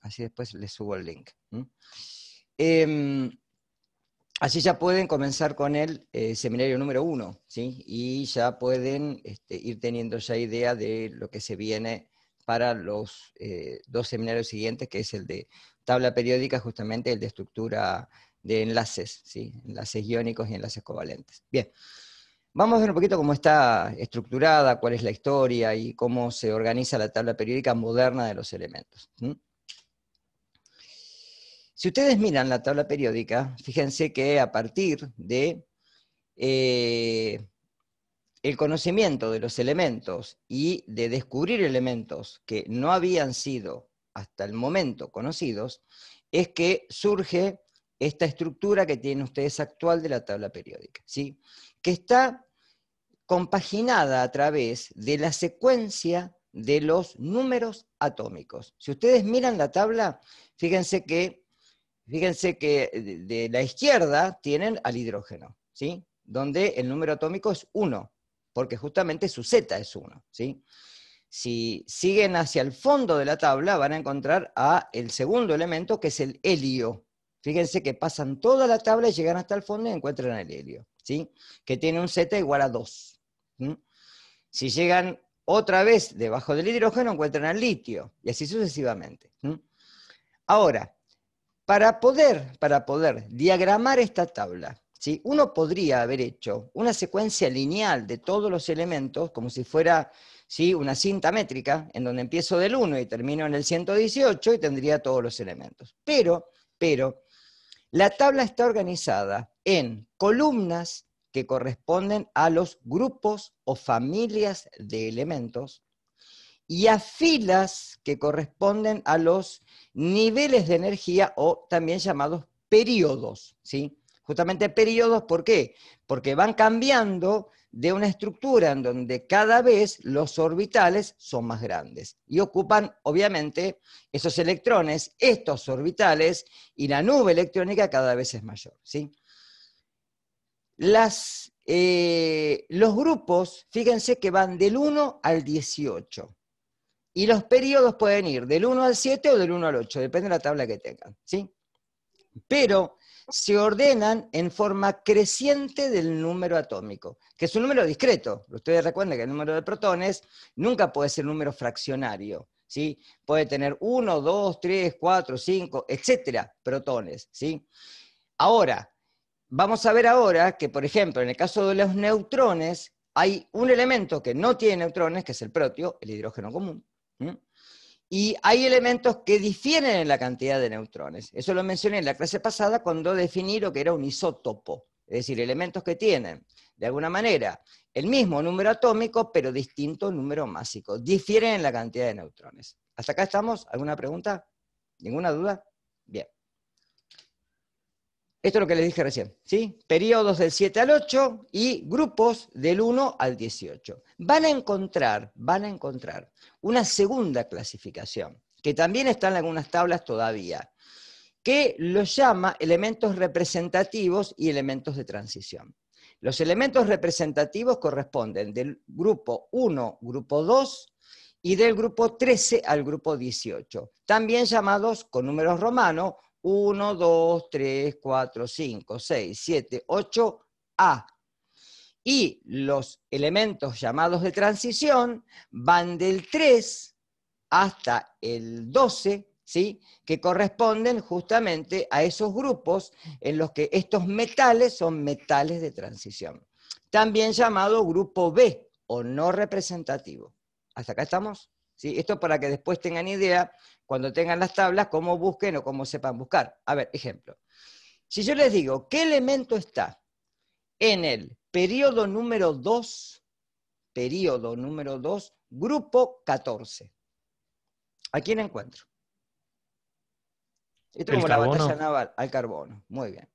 Así después les subo el link. Em, así ya pueden comenzar con el eh, seminario número uno, ¿sí? Y ya pueden este, ir teniendo ya idea de lo que se viene para los eh, dos seminarios siguientes, que es el de tabla periódica, justamente el de estructura de enlaces, ¿sí? enlaces iónicos y enlaces covalentes. Bien, Vamos a ver un poquito cómo está estructurada, cuál es la historia y cómo se organiza la tabla periódica moderna de los elementos. Si ustedes miran la tabla periódica, fíjense que a partir de eh, el conocimiento de los elementos y de descubrir elementos que no habían sido hasta el momento conocidos, es que surge esta estructura que tienen ustedes actual de la tabla periódica, ¿sí? que está compaginada a través de la secuencia de los números atómicos. Si ustedes miran la tabla, fíjense que, fíjense que de la izquierda tienen al hidrógeno, ¿sí? donde el número atómico es 1, porque justamente su Z es 1. ¿sí? Si siguen hacia el fondo de la tabla van a encontrar a el segundo elemento que es el helio, Fíjense que pasan toda la tabla y llegan hasta el fondo y encuentran el helio, ¿sí? Que tiene un Z igual a 2. Si llegan otra vez debajo del hidrógeno, encuentran el litio, y así sucesivamente. Ahora, para poder, para poder diagramar esta tabla, ¿sí? uno podría haber hecho una secuencia lineal de todos los elementos, como si fuera ¿sí? una cinta métrica, en donde empiezo del 1 y termino en el 118 y tendría todos los elementos. Pero, pero, la tabla está organizada en columnas que corresponden a los grupos o familias de elementos y a filas que corresponden a los niveles de energía o también llamados periodos, ¿sí? Justamente periodos, ¿por qué? Porque van cambiando de una estructura en donde cada vez los orbitales son más grandes y ocupan, obviamente, esos electrones, estos orbitales, y la nube electrónica cada vez es mayor. ¿sí? Las, eh, los grupos, fíjense que van del 1 al 18. Y los periodos pueden ir del 1 al 7 o del 1 al 8, depende de la tabla que tengan. ¿sí? Pero se ordenan en forma creciente del número atómico, que es un número discreto. Ustedes recuerden que el número de protones nunca puede ser un número fraccionario. ¿Sí? Puede tener uno, dos, 3, cuatro, cinco, etcétera, protones, ¿sí? Ahora, vamos a ver ahora que, por ejemplo, en el caso de los neutrones, hay un elemento que no tiene neutrones, que es el protio, el hidrógeno común, y hay elementos que difieren en la cantidad de neutrones. Eso lo mencioné en la clase pasada cuando definí lo que era un isótopo, es decir, elementos que tienen, de alguna manera, el mismo número atómico, pero distinto número másico. Difieren en la cantidad de neutrones. ¿Hasta acá estamos? ¿Alguna pregunta? ¿Ninguna duda? Bien. Esto es lo que les dije recién, ¿sí? Periodos del 7 al 8 y grupos del 1 al 18. Van a encontrar, van a encontrar una segunda clasificación, que también está en algunas tablas todavía, que los llama elementos representativos y elementos de transición. Los elementos representativos corresponden del grupo 1, grupo 2 y del grupo 13 al grupo 18, también llamados con números romanos 1, 2, 3, 4, 5, 6, 7, 8, A. Y los elementos llamados de transición van del 3 hasta el 12, que corresponden justamente a esos grupos en los que estos metales son metales de transición. También llamado grupo B o no representativo. ¿Hasta acá estamos? Esto para que después tengan idea cuando tengan las tablas, cómo busquen o cómo sepan buscar. A ver, ejemplo. Si yo les digo, ¿qué elemento está en el periodo número 2, periodo número 2, grupo 14? ¿A quién encuentro? Esto es como la batalla naval, al carbono. Muy bien.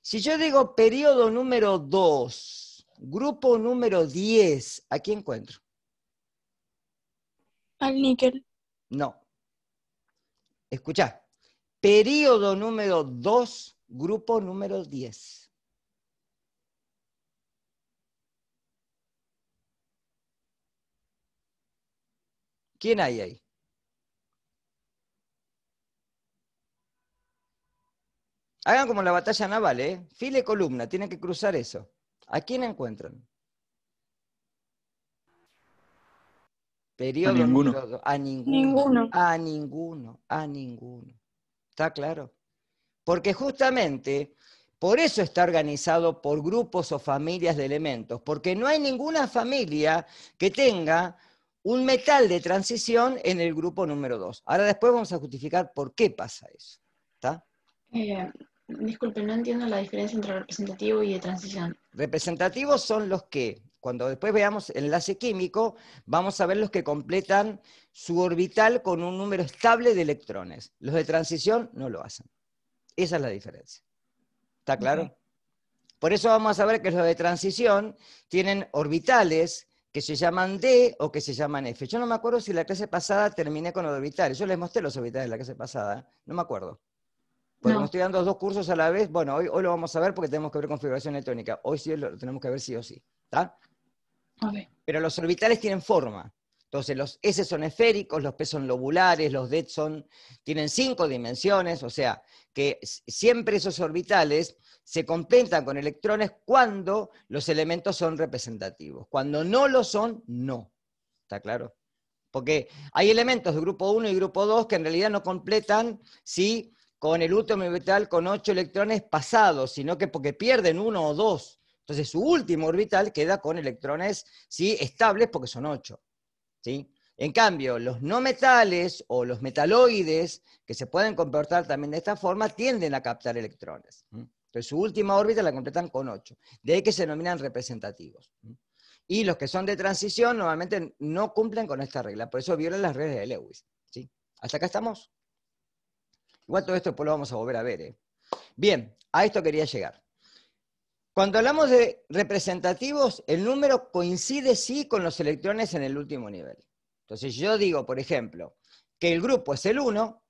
Si yo digo periodo número 2, grupo número 10, ¿a quién encuentro? Al níquel. No. Escucha, periodo número 2, grupo número 10. ¿Quién hay ahí? Hagan como la batalla naval, ¿eh? File columna, tienen que cruzar eso. ¿A quién encuentran? a ninguno. a ninguno, A ninguno, a ninguno. ¿Está claro? Porque justamente por eso está organizado por grupos o familias de elementos, porque no hay ninguna familia que tenga un metal de transición en el grupo número 2. Ahora después vamos a justificar por qué pasa eso. ¿Está? Eh, disculpe, no entiendo la diferencia entre representativo y de transición. Representativos son los que cuando después veamos el enlace químico, vamos a ver los que completan su orbital con un número estable de electrones. Los de transición no lo hacen. Esa es la diferencia. ¿Está claro? Por eso vamos a ver que los de transición tienen orbitales que se llaman D o que se llaman F. Yo no me acuerdo si la clase pasada terminé con los orbitales. Yo les mostré los orbitales de la clase pasada. No me acuerdo. Porque no. estoy dando dos cursos a la vez. Bueno, hoy, hoy, lo vamos a ver porque tenemos que ver configuración electrónica. Hoy sí lo tenemos que ver sí o sí. ¿Está? Pero los orbitales tienen forma. Entonces, los S son esféricos, los P son lobulares, los D son, tienen cinco dimensiones, o sea, que siempre esos orbitales se completan con electrones cuando los elementos son representativos. Cuando no lo son, no. ¿Está claro? Porque hay elementos de grupo 1 y grupo 2 que en realidad no completan con el último orbital con 8 electrones pasados, sino que porque pierden uno o dos. Entonces su último orbital queda con electrones ¿sí? estables porque son 8. ¿sí? En cambio, los no metales o los metaloides, que se pueden comportar también de esta forma, tienden a captar electrones. Entonces su última órbita la completan con 8. De ahí que se denominan representativos. Y los que son de transición normalmente no cumplen con esta regla, por eso violan las redes de Lewis. ¿sí? ¿Hasta acá estamos? Igual todo esto después lo vamos a volver a ver. ¿eh? Bien, a esto quería llegar. Cuando hablamos de representativos, el número coincide sí con los electrones en el último nivel. Entonces yo digo, por ejemplo, que el grupo es el 1,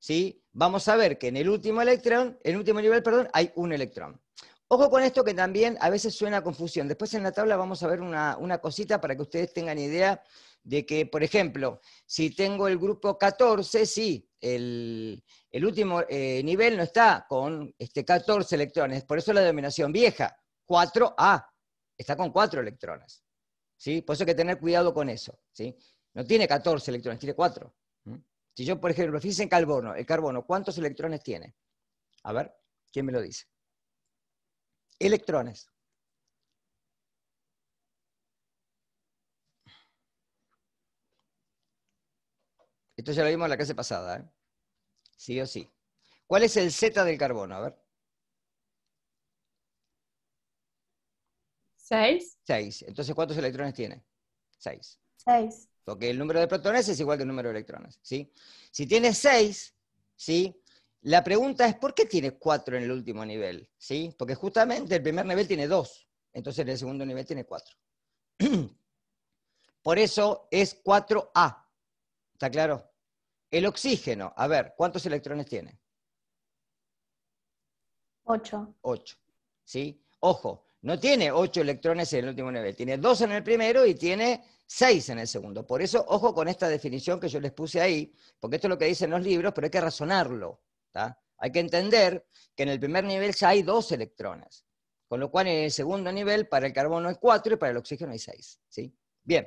¿sí? vamos a ver que en el último electrón, en el último nivel, perdón, hay un electrón. Ojo con esto que también a veces suena confusión. Después en la tabla vamos a ver una, una cosita para que ustedes tengan idea de que, por ejemplo, si tengo el grupo 14, sí, el, último eh, nivel no está con este, 14 electrones, por eso la denominación vieja, 4A, está con 4 electrones. ¿sí? Por eso hay que tener cuidado con eso. ¿sí? No tiene 14 electrones, tiene 4. Si yo, por ejemplo, fíjense en carbono, el carbono, ¿cuántos electrones tiene? A ver, ¿quién me lo dice? Electrones. Entonces ya lo vimos en la clase pasada, ¿eh? Sí o sí. ¿Cuál es el Z del carbono? A ver. 6. 6. Entonces, ¿cuántos electrones tiene? Seis. Seis. Porque el número de protones es igual que el número de electrones, ¿sí? Si tiene seis, ¿sí? La pregunta es, ¿por qué tiene cuatro en el último nivel? ¿Sí? Porque justamente el primer nivel tiene dos. entonces en el segundo nivel tiene 4. Por eso es 4A, ¿está claro? El oxígeno, a ver, ¿cuántos electrones tiene? Ocho. Ocho, ¿sí? Ojo, no tiene ocho electrones en el último nivel, tiene dos en el primero y tiene seis en el segundo. Por eso, ojo con esta definición que yo les puse ahí, porque esto es lo que dicen los libros, pero hay que razonarlo, Hay que entender que en el primer nivel ya hay dos electrones, con lo cual en el segundo nivel para el carbono hay cuatro y para el oxígeno hay seis, ¿sí? Bien.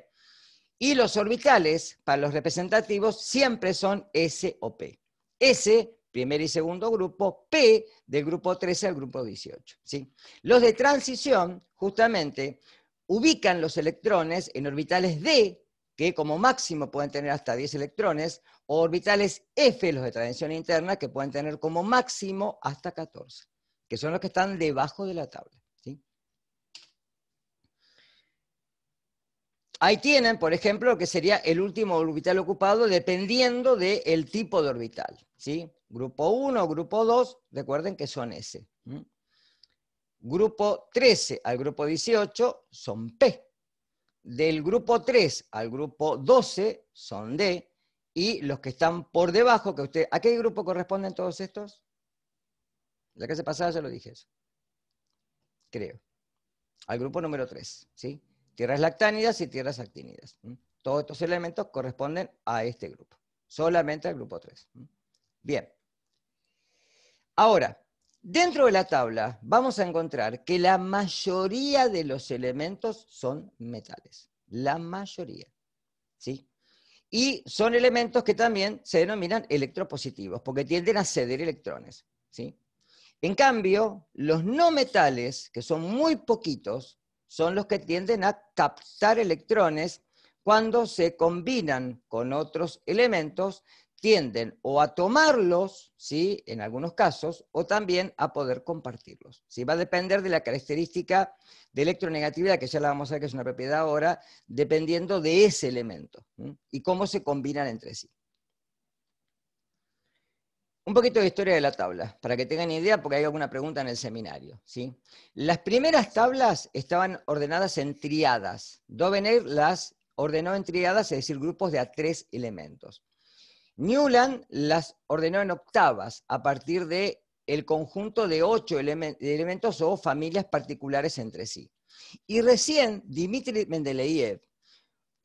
Y los orbitales para los representativos siempre son S o P. S, primer y segundo grupo, P del grupo 13 al grupo 18. ¿sí? Los de transición, justamente, ubican los electrones en orbitales D, que como máximo pueden tener hasta 10 electrones, o orbitales F, los de transición interna, que pueden tener como máximo hasta 14, que son los que están debajo de la tabla. Ahí tienen, por ejemplo, lo que sería el último orbital ocupado dependiendo del tipo de orbital. ¿sí? Grupo 1, grupo 2, recuerden que son S. Grupo 13 al grupo 18 son P. Del grupo 3 al grupo 12 son D. Y los que están por debajo, que usted, ¿a qué grupo corresponden todos estos? La clase pasada ya lo dije eso. Creo. Al grupo número 3, ¿sí? tierras lactánidas y tierras actínidas. Todos estos elementos corresponden a este grupo, solamente al grupo 3. Bien. Ahora, dentro de la tabla vamos a encontrar que la mayoría de los elementos son metales. La mayoría. ¿Sí? Y son elementos que también se denominan electropositivos, porque tienden a ceder electrones. ¿Sí? En cambio, los no metales, que son muy poquitos, son los que tienden a captar electrones cuando se combinan con otros elementos, tienden o a tomarlos, ¿sí? en algunos casos, o también a poder compartirlos. ¿sí? Va a depender de la característica de electronegatividad, que ya la vamos a ver que es una propiedad ahora, dependiendo de ese elemento y cómo se combinan entre sí. Un poquito de historia de la tabla, para que tengan idea, porque hay alguna pregunta en el seminario. ¿sí? Las primeras tablas estaban ordenadas en triadas. Dovener las ordenó en triadas, es decir, grupos de a tres elementos. Newland las ordenó en octavas, a partir de el conjunto de ocho elementos o familias particulares entre sí. Y recién Dmitry Mendeleev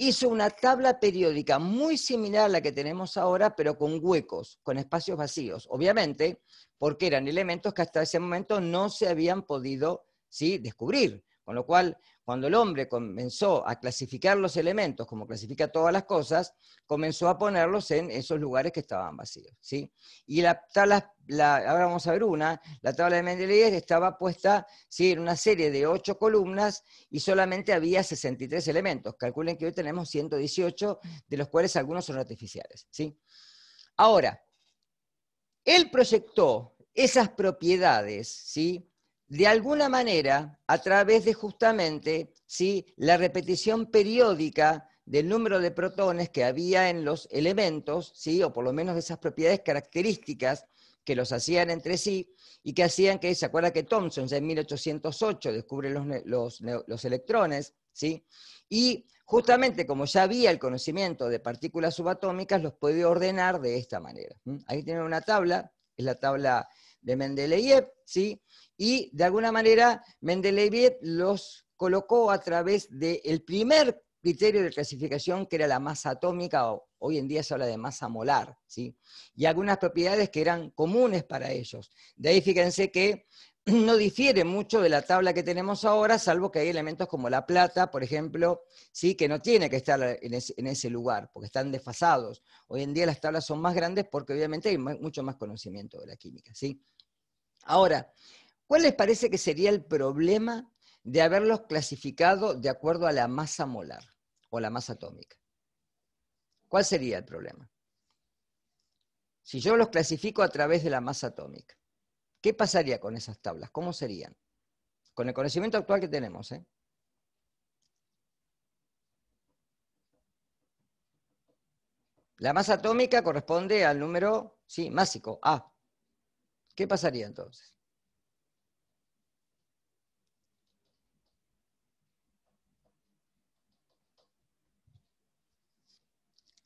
hizo una tabla periódica muy similar a la que tenemos ahora, pero con huecos, con espacios vacíos, obviamente, porque eran elementos que hasta ese momento no se habían podido ¿sí? descubrir, con lo cual cuando el hombre comenzó a clasificar los elementos, como clasifica todas las cosas, comenzó a ponerlos en esos lugares que estaban vacíos. ¿sí? Y la tabla, ahora vamos a ver una, la tabla de Mendeleev estaba puesta ¿sí? en una serie de ocho columnas y solamente había 63 elementos. Calculen que hoy tenemos 118, de los cuales algunos son artificiales. ¿sí? Ahora, él proyectó esas propiedades, ¿sí? de alguna manera, a través de justamente ¿sí? la repetición periódica del número de protones que había en los elementos, ¿sí? o por lo menos de esas propiedades características que los hacían entre sí y que hacían que, ¿se acuerda que Thomson ya en 1808 descubre los, electrones? ¿sí? Y justamente como ya había el conocimiento de partículas subatómicas, los puede ordenar de esta manera. Ahí tienen una tabla, es la tabla de Mendeleev, ¿sí? Y de alguna manera Mendeleev los colocó a través del primer criterio de clasificación que era la masa atómica, o hoy en día se habla de masa molar, ¿sí? y algunas propiedades que eran comunes para ellos. De ahí fíjense que no difiere mucho de la tabla que tenemos ahora, salvo que hay elementos como la plata, por ejemplo, ¿sí? que no tiene que estar en ese, lugar, porque están desfasados. Hoy en día las tablas son más grandes porque obviamente hay mucho más conocimiento de la química. ¿sí? Ahora, ¿cuál les parece que sería el problema de haberlos clasificado de acuerdo a la masa molar o la masa atómica? ¿Cuál sería el problema? Si yo los clasifico a través de la masa atómica. ¿Qué pasaría con esas tablas? ¿Cómo serían? Con el conocimiento actual que tenemos, ¿eh? La masa atómica corresponde al número, sí, másico, A. ¿Qué pasaría entonces?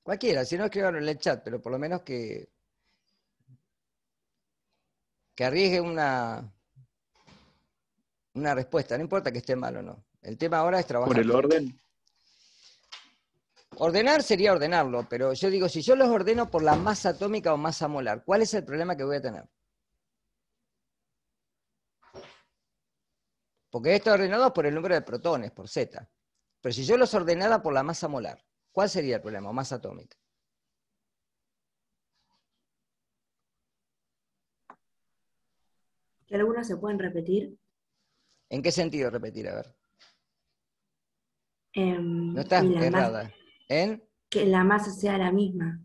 Cualquiera, si no escriban en el chat, pero por lo menos que que arriesgue una, una respuesta, no importa que esté mal o no. El tema ahora es trabajar. ¿Por el orden? Ordenar sería ordenarlo, pero yo digo, si yo los ordeno por la masa atómica o masa molar, ¿cuál es el problema que voy a tener? Porque esto ordenado por el número de protones, por Z. Pero si yo los ordenara por la masa molar, ¿cuál sería el problema? masa atómica. que algunas se pueden repetir. ¿En qué sentido repetir? A ver. Em, no estás errada. ¿En? Que la masa sea la misma.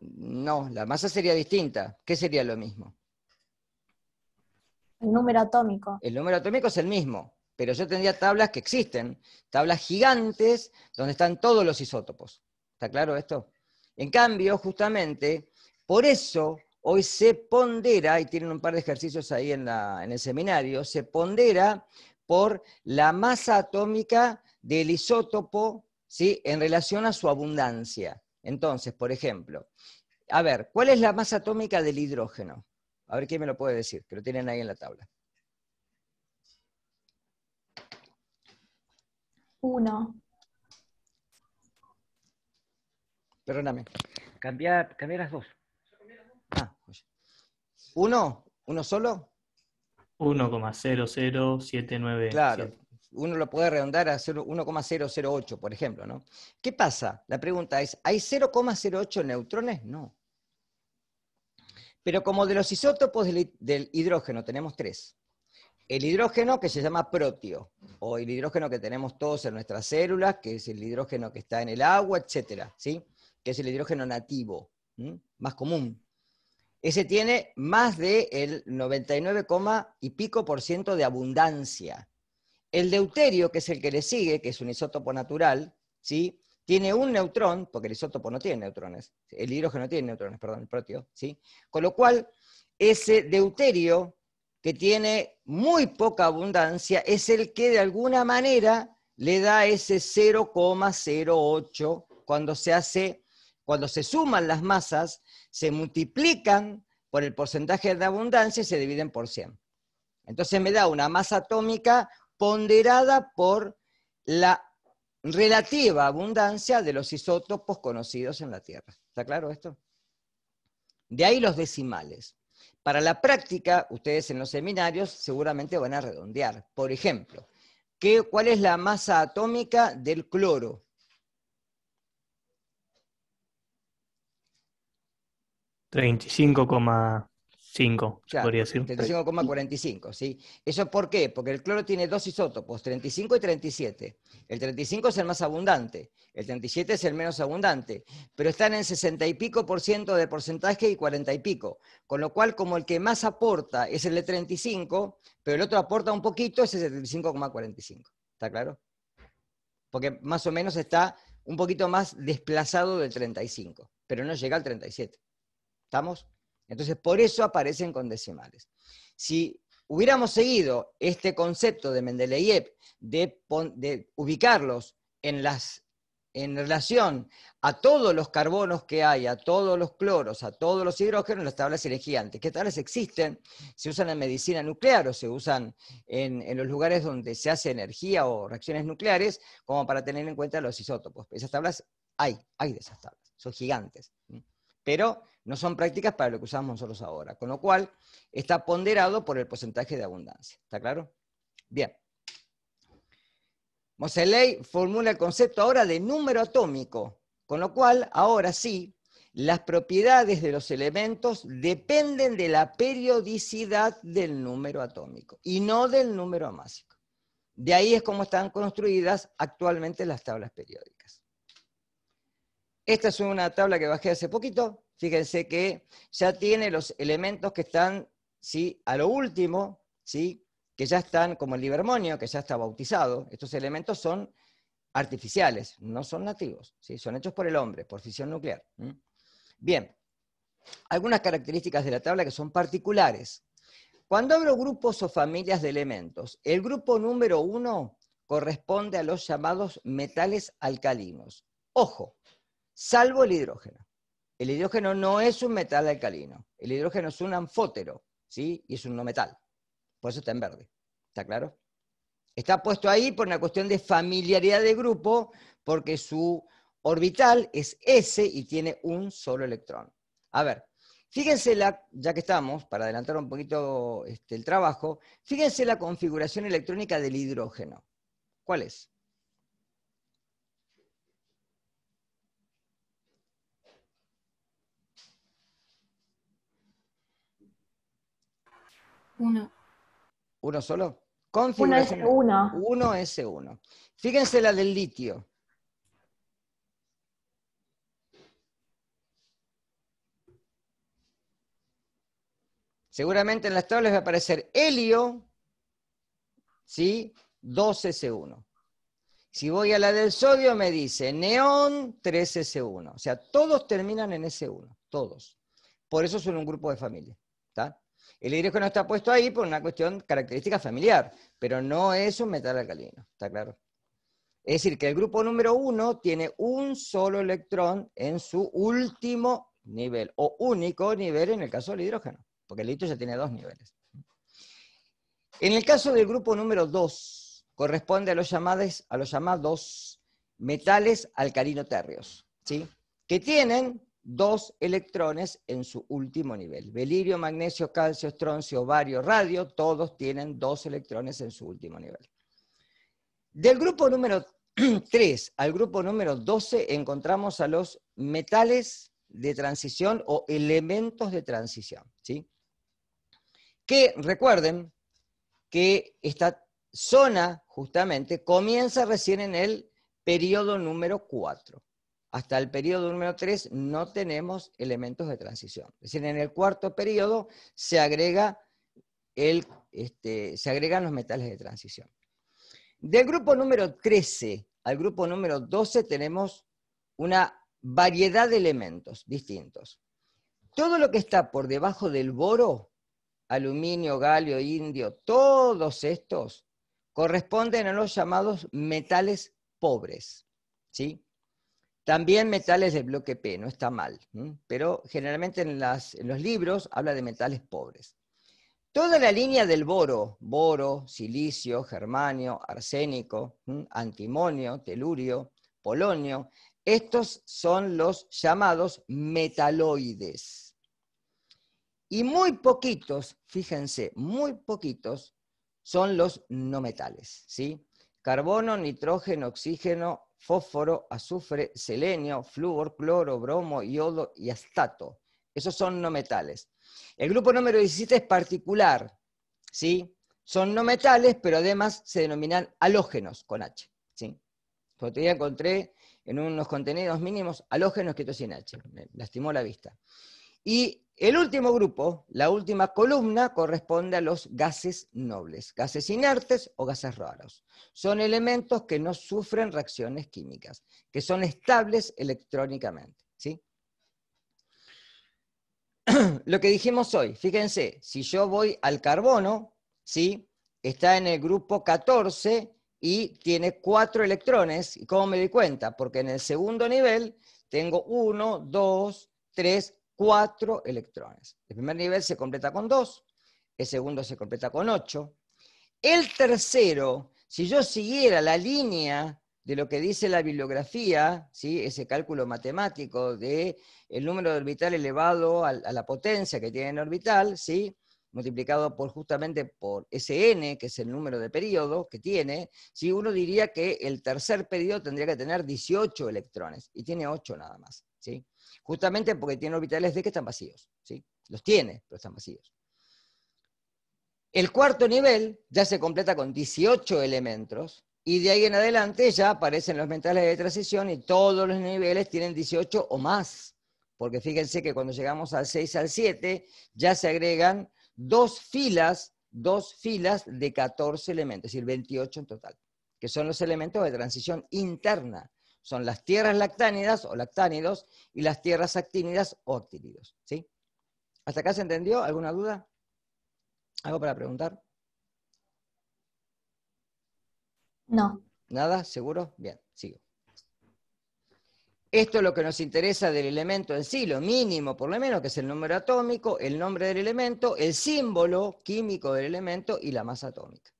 No, la masa sería distinta. ¿Qué sería lo mismo? El número atómico. El número atómico es el mismo, pero yo tendría tablas que existen, tablas gigantes donde están todos los isótopos. ¿Está claro esto? En cambio, justamente, por eso hoy se pondera, y tienen un par de ejercicios ahí en, el seminario, se pondera por la masa atómica del isótopo ¿sí? en relación a su abundancia. Entonces, por ejemplo, a ver, ¿cuál es la masa atómica del hidrógeno? A ver quién me lo puede decir, que lo tienen ahí en la tabla. Uno. Perdóname. Cambiar, cambiar las dos. ¿Uno? ¿Uno solo? 1,0079. Claro, uno lo puede redondar a 1,008, por ejemplo, ¿no? ¿Qué pasa? La pregunta es, ¿hay 0,08 neutrones? No. Pero como de los isótopos del, hidrógeno tenemos tres. El hidrógeno que se llama protio, o el hidrógeno que tenemos todos en nuestras células, que es el hidrógeno que está en el agua, etcétera, ¿sí? Que es el hidrógeno nativo, más común, ese tiene más del el 99, y pico por ciento de abundancia. El deuterio, que es el que le sigue, que es un isótopo natural, ¿sí? tiene un neutrón, porque el isótopo no tiene neutrones, el hidrógeno tiene neutrones, perdón, el protio, ¿sí? Con lo cual, ese deuterio que tiene muy poca abundancia es el que de alguna manera le da ese 0,08 cuando se hace cuando se suman las masas, se multiplican por el porcentaje de abundancia y se dividen por 100. Entonces me da una masa atómica ponderada por la relativa abundancia de los isótopos conocidos en la Tierra. ¿Está claro esto? De ahí los decimales. Para la práctica, ustedes en los seminarios seguramente van a redondear. Por ejemplo, ¿cuál es la masa atómica del cloro? 35,5, podría decir. 35,45, ¿sí? ¿Eso por qué? Porque el cloro tiene dos isótopos, 35 y 37. El 35 es el más abundante, el 37 es el menos abundante, pero están en 60 y pico por ciento de porcentaje y 40 y pico. Con lo cual, como el que más aporta es el de 35, pero el otro aporta un poquito, es el 35,45. ¿Está claro? Porque más o menos está un poquito más desplazado del 35, pero no llega al 37. ¿Estamos? Entonces, por eso aparecen con decimales. Si hubiéramos seguido este concepto de Mendeleev de, ubicarlos en, las, en relación a todos los carbonos que hay, a todos los cloros, a todos los hidrógenos, las tablas serían gigantes. ¿Qué tablas existen? Se usan en medicina nuclear o se usan en, en los lugares donde se hace energía o reacciones nucleares, como para tener en cuenta los isótopos. Esas tablas hay, hay de esas tablas, son gigantes pero no son prácticas para lo que usamos nosotros ahora, con lo cual está ponderado por el porcentaje de abundancia. ¿Está claro? Bien. Moseley formula el concepto ahora de número atómico, con lo cual ahora sí, las propiedades de los elementos dependen de la periodicidad del número atómico y no del número amásico. De ahí es como están construidas actualmente las tablas periódicas. Esta es una tabla que bajé hace poquito. Fíjense que ya tiene los elementos que están ¿sí? a lo último, ¿sí? que ya están como el libermonio, que ya está bautizado. Estos elementos son artificiales, no son nativos, ¿sí? son hechos por el hombre, por fisión nuclear. Bien, algunas características de la tabla que son particulares. Cuando hablo grupos o familias de elementos, el grupo número uno corresponde a los llamados metales alcalinos. Ojo, salvo el hidrógeno. El hidrógeno no es un metal alcalino, el hidrógeno es un anfótero, ¿sí? Y es un no metal, por eso está en verde, ¿está claro? Está puesto ahí por una cuestión de familiaridad de grupo, porque su orbital es S y tiene un solo electrón. A ver, fíjense la, ya que estamos, para adelantar un poquito este, el trabajo, fíjense la configuración electrónica del hidrógeno. ¿Cuál es? Uno. ¿Uno solo? Con Uno S1. Uno S1. Fíjense la del litio. Seguramente en las tablas va a aparecer helio, ¿sí? 2S1. Si voy a la del sodio, me dice neón 3S1. O sea, todos terminan en S1, todos. Por eso son un grupo de familia. ¿Está? El hidrógeno está puesto ahí por una cuestión característica familiar, pero no es un metal alcalino, está claro. Es decir, que el grupo número uno tiene un solo electrón en su último nivel, o único nivel en el caso del hidrógeno, porque el litio ya tiene dos niveles. En el caso del grupo número dos, corresponde a los llamados, a los llamados metales alcalino-térreos, ¿sí? que tienen dos electrones en su último nivel. Belirio, magnesio, calcio, estroncio, vario, radio, todos tienen dos electrones en su último nivel. Del grupo número 3 al grupo número 12 encontramos a los metales de transición o elementos de transición, ¿sí? Que recuerden que esta zona justamente comienza recién en el periodo número 4 hasta el periodo número 3 no tenemos elementos de transición. Es decir, en el cuarto periodo se, agrega el, este, se agregan los metales de transición. Del grupo número 13 al grupo número 12 tenemos una variedad de elementos distintos. Todo lo que está por debajo del boro, aluminio, galio, indio, todos estos corresponden a los llamados metales pobres. ¿Sí? También metales del bloque P, no está mal, pero generalmente en, los libros habla de metales pobres. Toda la línea del boro, boro, silicio, germanio, arsénico, antimonio, telurio, polonio, estos son los llamados metaloides. Y muy poquitos, fíjense, muy poquitos son los no metales, ¿sí? Carbono, nitrógeno, oxígeno, fósforo, azufre, selenio, flúor, cloro, bromo, yodo y astato. Esos son no metales. El grupo número 17 es particular, ¿sí? Son no metales, pero además se denominan halógenos con H, ¿sí? Yo encontré en unos contenidos mínimos halógenos que sin H. lastimó la vista. Y el último grupo, la última columna, corresponde a los gases nobles, gases inertes o gases raros. Son elementos que no sufren reacciones químicas, que son estables electrónicamente. Lo que dijimos hoy, fíjense, si yo voy al carbono, ¿sí? está en el grupo 14 y tiene cuatro electrones. ¿Y cómo me di cuenta? Porque en el segundo nivel tengo 1, 2, 3, cuatro electrones. El primer nivel se completa con dos, el segundo se completa con ocho. El tercero, si yo siguiera la línea de lo que dice la bibliografía, ¿sí? ese cálculo matemático de el número de orbital elevado a, la potencia que tiene el orbital, ¿sí? multiplicado por justamente por N, que es el número de periodos que tiene, si uno diría que el tercer periodo tendría que tener 18 electrones y tiene 8 nada más, ¿sí? Justamente porque tiene orbitales D que están vacíos, ¿sí? Los tiene, pero están vacíos. El cuarto nivel ya se completa con 18 elementos y de ahí en adelante ya aparecen los metales de transición y todos los niveles tienen 18 o más. Porque fíjense que cuando llegamos al 6 al 7 ya se agregan dos filas, dos filas de 14 elementos, es decir, 28 en total, que son los elementos de transición interna. Son las tierras lactánidas o lactánidos y las tierras actínidas o actínidos. ¿sí? ¿Hasta acá se entendió? ¿Alguna duda? ¿Algo para preguntar? No. ¿Nada? ¿Seguro? Bien, sigo. Esto es lo que nos interesa del elemento en sí, lo mínimo por lo menos, que es el número atómico, el nombre del elemento, el símbolo químico del elemento y la masa atómica.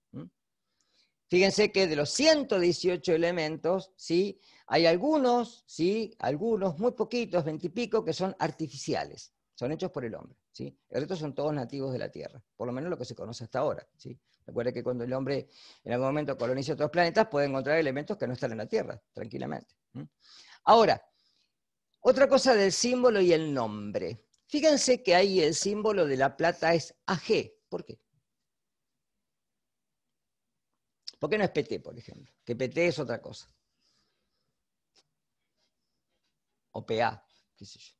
Fíjense que de los 118 elementos, ¿sí? hay algunos, ¿sí? algunos muy poquitos, 20 y pico, que son artificiales, son hechos por el hombre. ¿sí? El resto son todos nativos de la Tierra, por lo menos lo que se conoce hasta ahora. ¿sí? recuerde que cuando el hombre en algún momento coloniza otros planetas, puede encontrar elementos que no están en la Tierra, tranquilamente. Ahora, otra cosa del símbolo y el nombre. Fíjense que ahí el símbolo de la plata es AG. ¿Por qué? ¿Por qué no es PT, por ejemplo? Que PT es otra cosa. O PA, qué sé yo.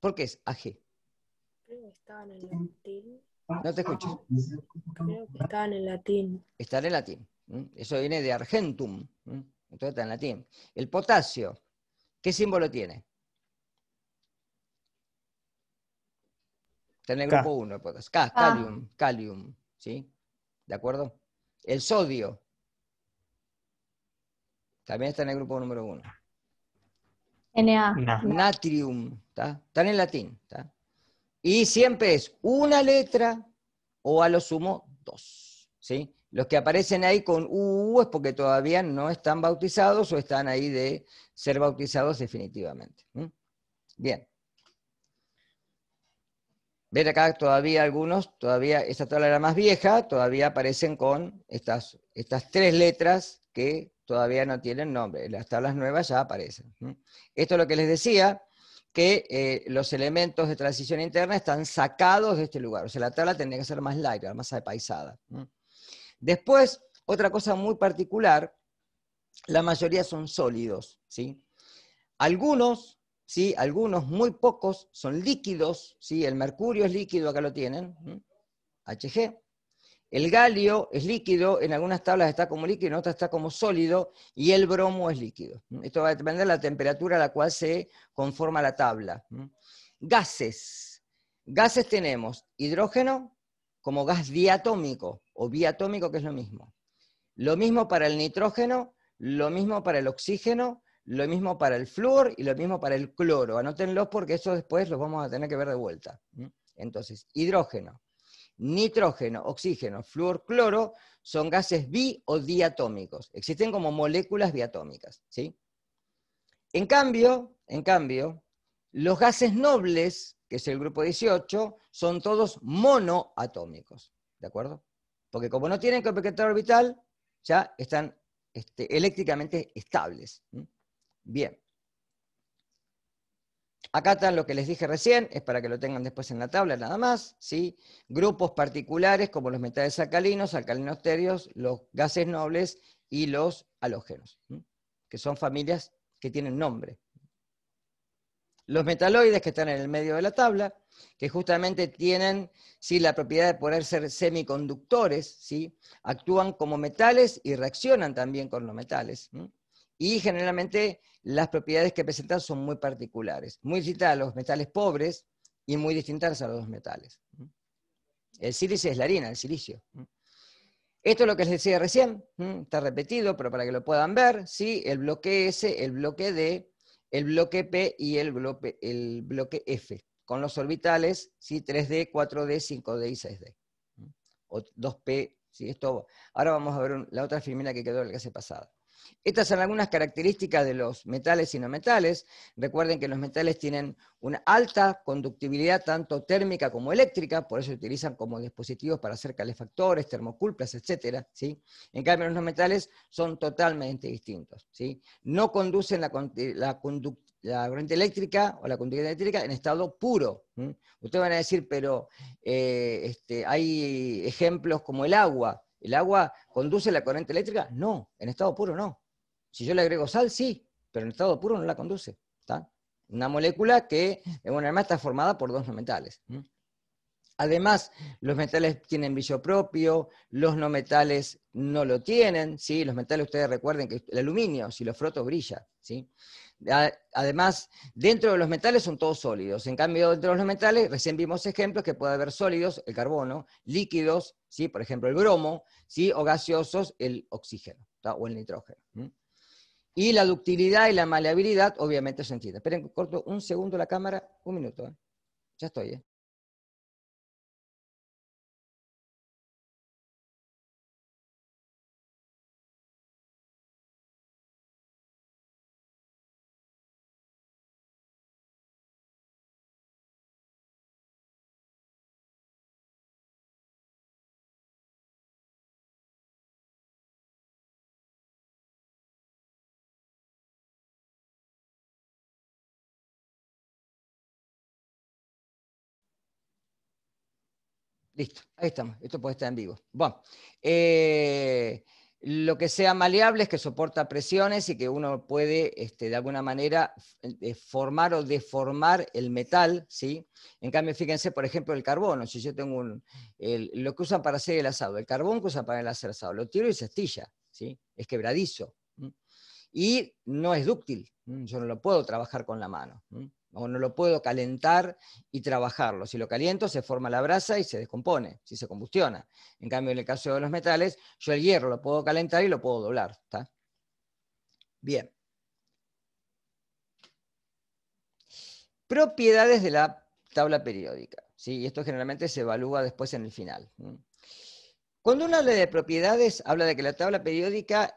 ¿Por qué es AG? Creo que estaba en el latín. No te escucho. Creo que estaba en el latín. Está en el latín. Eso viene de argentum. Entonces está en latín. El potasio ¿Qué símbolo tiene? Está en el grupo 1 pues. K, ah. calium, ¿sí? ¿De acuerdo? El sodio. También está en el grupo número 1. Na. Natrium, ¿está? Están en latín, ¿está? Y siempre es una letra o a lo sumo dos, ¿sí? Los que aparecen ahí con U, es porque todavía no están bautizados o están ahí de ser bautizados definitivamente. Bien. Ver acá todavía algunos, todavía esta tabla era más vieja, todavía aparecen con estas, estas tres letras que todavía no tienen nombre. Las tablas nuevas ya aparecen. Esto es lo que les decía, que eh, los elementos de transición interna están sacados de este lugar. O sea, la tabla tendría que ser más larga, más apaisada. ¿no? Después, otra cosa muy particular, la mayoría son sólidos, ¿sí? Algunos, ¿sí? Algunos, muy pocos, son líquidos, ¿sí? El mercurio es líquido, acá lo tienen, HG. El galio es líquido, en algunas tablas está como líquido, en otras está como sólido, y el bromo es líquido. Esto va a depender de la temperatura a la cual se conforma la tabla. Gases. Gases tenemos hidrógeno como gas diatómico, o biatómico, que es lo mismo. Lo mismo para el nitrógeno, lo mismo para el oxígeno, lo mismo para el flúor y lo mismo para el cloro. Anótenlos porque eso después los vamos a tener que ver de vuelta. Entonces, hidrógeno, nitrógeno, oxígeno, flúor, cloro son gases bi o diatómicos. Existen como moléculas biatómicas, ¿sí? En cambio, en cambio, los gases nobles, que es el grupo 18, son todos monoatómicos, ¿de acuerdo? Porque como no tienen competencia orbital, ya están este, eléctricamente estables. Bien. Acá están lo que les dije recién, es para que lo tengan después en la tabla nada más, ¿sí? Grupos particulares como los metales alcalinos, alcalinos terios, los gases nobles y los halógenos, que son familias que tienen nombre. Los metaloides que están en el medio de la tabla, que justamente tienen ¿sí? la propiedad de poder ser semiconductores, ¿sí? actúan como metales y reaccionan también con los metales. Y generalmente las propiedades que presentan son muy particulares, muy distintas a los metales pobres y muy distintas a los metales. El sílice es la harina, el silicio. Esto es lo que les decía recién, está repetido, pero para que lo puedan ver, ¿sí? el bloque S, el bloque D, el bloque P y el bloque, el bloque F, con los orbitales ¿sí? 3D, 4D, 5D y 6D. Mm. O 2P, ¿sí? Esto, ahora vamos a ver la otra filmina que quedó la clase pasada. Estas son algunas características de los metales y no metales. Recuerden que los metales tienen una alta conductibilidad tanto térmica como eléctrica, por eso se utilizan como dispositivos para hacer calefactores, termocuplas, etc. ¿sí? En cambio, los no metales son totalmente distintos. ¿sí? No conducen la, corriente eléctrica o la conductividad eléctrica en estado puro. Ustedes van a decir, pero eh, este, hay ejemplos como el agua, ¿El agua conduce la corriente eléctrica? No, en estado puro no. Si yo le agrego sal, sí, pero en estado puro no la conduce. Está Una molécula que, bueno, además está formada por dos no metales. Además, los metales tienen brillo propio, los no metales no lo tienen, ¿sí? Los metales, ustedes recuerden que el aluminio, si lo froto, brilla, ¿sí? Además, dentro de los metales son todos sólidos. En cambio, dentro de los metales, recién vimos ejemplos que puede haber sólidos, el carbono, líquidos, ¿sí? por ejemplo, el bromo, ¿sí? o gaseosos, el oxígeno o el nitrógeno. Y la ductilidad y la maleabilidad, obviamente, son entiende. Esperen, corto un segundo la cámara, un minuto. ¿eh? Ya estoy. ¿eh? Listo, ahí estamos. Esto puede estar en vivo. Bueno, eh, lo que sea maleable es que soporta presiones y que uno puede, este, de alguna manera, eh, formar o deformar el metal, ¿sí? En cambio, fíjense, por ejemplo, el carbono. Si yo tengo un, lo que usan para hacer el asado, el carbón que usan para el asado, lo tiro y se estilla, ¿sí? Es quebradizo. Y no es dúctil, yo no lo puedo trabajar con la mano o no lo puedo calentar y trabajarlo. Si lo caliento, se forma la brasa y se descompone, si se combustiona. En cambio, en el caso de los metales, yo el hierro lo puedo calentar y lo puedo doblar. ¿está? Bien. Propiedades de la tabla periódica. ¿sí? Y esto generalmente se evalúa después en el final. Cuando uno habla de propiedades, habla de que la tabla periódica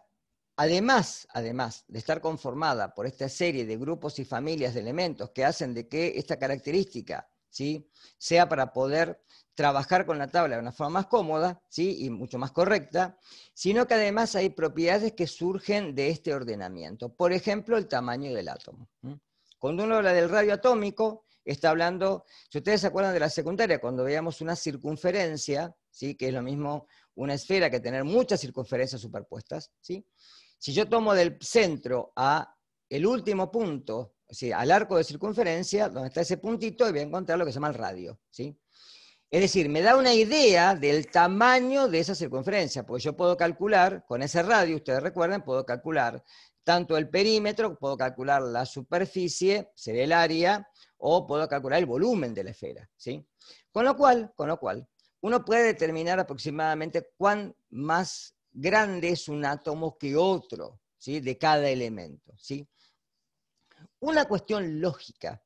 Además, además de estar conformada por esta serie de grupos y familias de elementos que hacen de que esta característica ¿sí? sea para poder trabajar con la tabla de una forma más cómoda ¿sí? y mucho más correcta, sino que además hay propiedades que surgen de este ordenamiento. Por ejemplo, el tamaño del átomo. Cuando uno habla del radio atómico, está hablando, si ustedes se acuerdan de la secundaria, cuando veíamos una circunferencia, ¿sí? que es lo mismo una esfera que tener muchas circunferencias superpuestas, ¿sí? Si yo tomo del centro a el último punto, al arco de circunferencia, donde está ese puntito, y voy a encontrar lo que se llama el radio. ¿sí? Es decir, me da una idea del tamaño de esa circunferencia, porque yo puedo calcular, con ese radio, ustedes recuerden, puedo calcular tanto el perímetro, puedo calcular la superficie, sería el área, o puedo calcular el volumen de la esfera. ¿sí? Con lo cual, con lo cual uno puede determinar aproximadamente cuán más grande es un átomo que otro, ¿sí? De cada elemento, ¿sí? Una cuestión lógica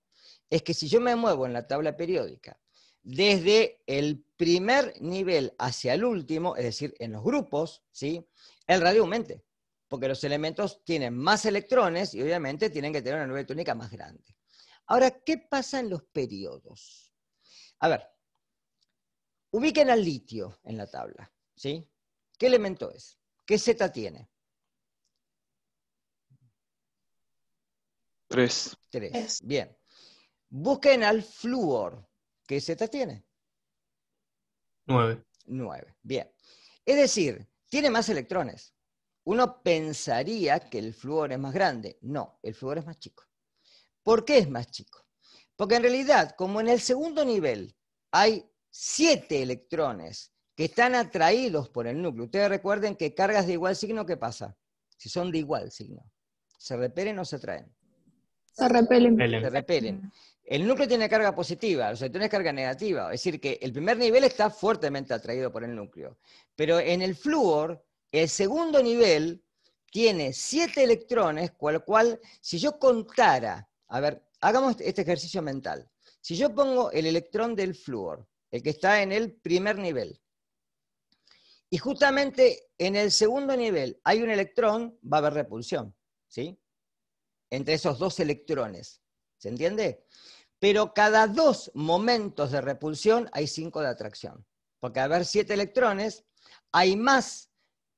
es que si yo me muevo en la tabla periódica desde el primer nivel hacia el último, es decir, en los grupos, ¿sí? El radio aumente, porque los elementos tienen más electrones y obviamente tienen que tener una nube tónica más grande. Ahora, ¿qué pasa en los periodos? A ver, ubiquen al litio en la tabla, ¿sí? ¿Qué elemento es? ¿Qué Z tiene? Tres. Tres, Bien. Busquen al flúor. ¿Qué Z tiene? Nueve. Nueve, Bien. Es decir, tiene más electrones. Uno pensaría que el flúor es más grande. No, el flúor es más chico. ¿Por qué es más chico? Porque en realidad, como en el segundo nivel hay siete electrones que están atraídos por el núcleo. Ustedes recuerden que cargas de igual signo, ¿qué pasa? Si son de igual signo, ¿se repelen o se atraen? Se repelen. Se repelen. El núcleo tiene carga positiva, los electrones carga negativa. Es decir, que el primer nivel está fuertemente atraído por el núcleo. Pero en el flúor, el segundo nivel tiene siete electrones, cual cual, si yo contara, a ver, hagamos este ejercicio mental. Si yo pongo el electrón del flúor, el que está en el primer nivel, y justamente en el segundo nivel hay un electrón, va a haber repulsión, ¿sí? Entre esos dos electrones, ¿se entiende? Pero cada dos momentos de repulsión hay cinco de atracción, porque al haber siete electrones hay más,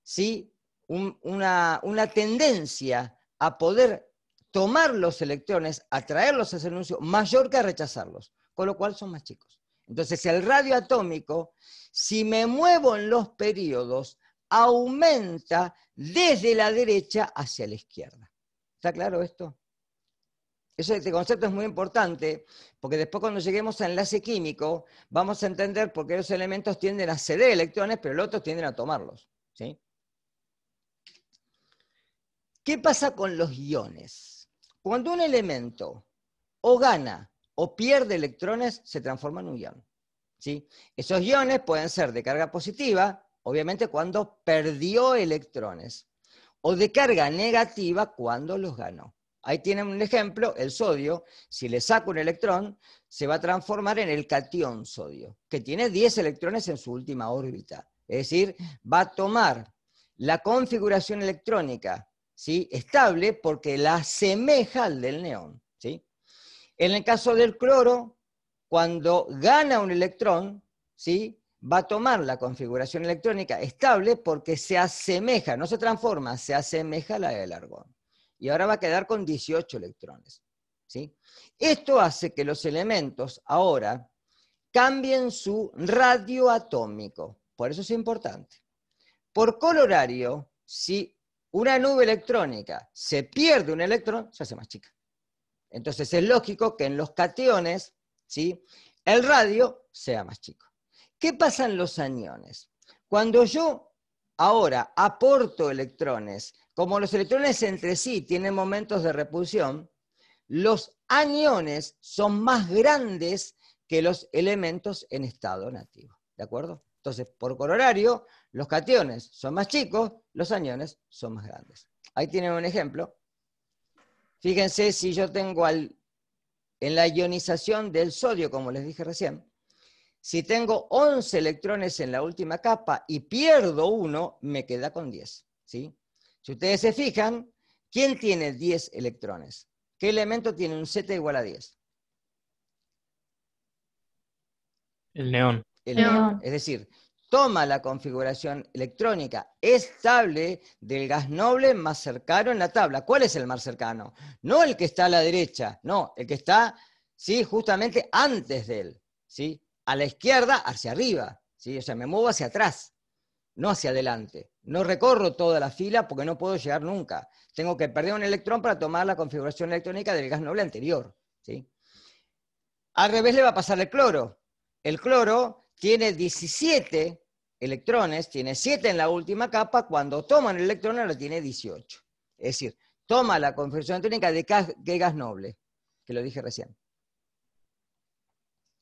¿sí? una, tendencia a poder tomar los electrones, atraerlos a ese anuncio, mayor que a rechazarlos, con lo cual son más chicos. Entonces, el radio atómico, si me muevo en los periodos, aumenta desde la derecha hacia la izquierda. ¿Está claro esto? Ese este concepto es muy importante, porque después cuando lleguemos al enlace químico, vamos a entender por qué los elementos tienden a ceder electrones, pero los otros tienden a tomarlos. ¿sí? ¿Qué pasa con los iones? Cuando un elemento o gana o pierde electrones, se transforma en un ion. ¿sí? Esos iones pueden ser de carga positiva, obviamente cuando perdió electrones, o de carga negativa cuando los ganó. Ahí tienen un ejemplo, el sodio, si le saco un electrón, se va a transformar en el cation sodio, que tiene 10 electrones en su última órbita. Es decir, va a tomar la configuración electrónica ¿sí? estable porque la asemeja al del neón. ¿sí? En el caso del cloro, cuando gana un electrón, ¿sí? va a tomar la configuración electrónica estable porque se asemeja, no se transforma, se asemeja a la del argón. Y ahora va a quedar con 18 electrones. ¿sí? Esto hace que los elementos ahora cambien su radio atómico. Por eso es importante. Por colorario, si una nube electrónica se pierde un electrón, se hace más chica. Entonces es lógico que en los cationes ¿sí? el radio sea más chico. ¿Qué pasa en los aniones? Cuando yo ahora aporto electrones, como los electrones entre sí tienen momentos de repulsión, los aniones son más grandes que los elementos en estado nativo. ¿De acuerdo? Entonces, por corolario, los cationes son más chicos, los aniones son más grandes. Ahí tienen un ejemplo Fíjense si yo tengo al, en la ionización del sodio, como les dije recién, si tengo 11 electrones en la última capa y pierdo uno, me queda con 10. Si ustedes se fijan, ¿quién tiene 10 electrones? ¿Qué elemento tiene un Z igual a 10? El neón. El neón. Es decir, toma la configuración electrónica estable del gas noble más cercano en la tabla. ¿Cuál es el más cercano? No el que está a la derecha, no, el que está, sí, justamente antes de él, ¿sí? A la izquierda, hacia arriba, ¿sí? O sea, me muevo hacia atrás, no hacia adelante. No recorro toda la fila porque no puedo llegar nunca. Tengo que perder un electrón para tomar la configuración electrónica del gas noble anterior, ¿sí? Al revés le va a pasar el cloro. El cloro tiene 17 electrones, tiene 7 en la última capa, cuando toma un electrón ahora tiene 18. Es decir, toma la configuración electrónica de gas, noble, que lo dije recién.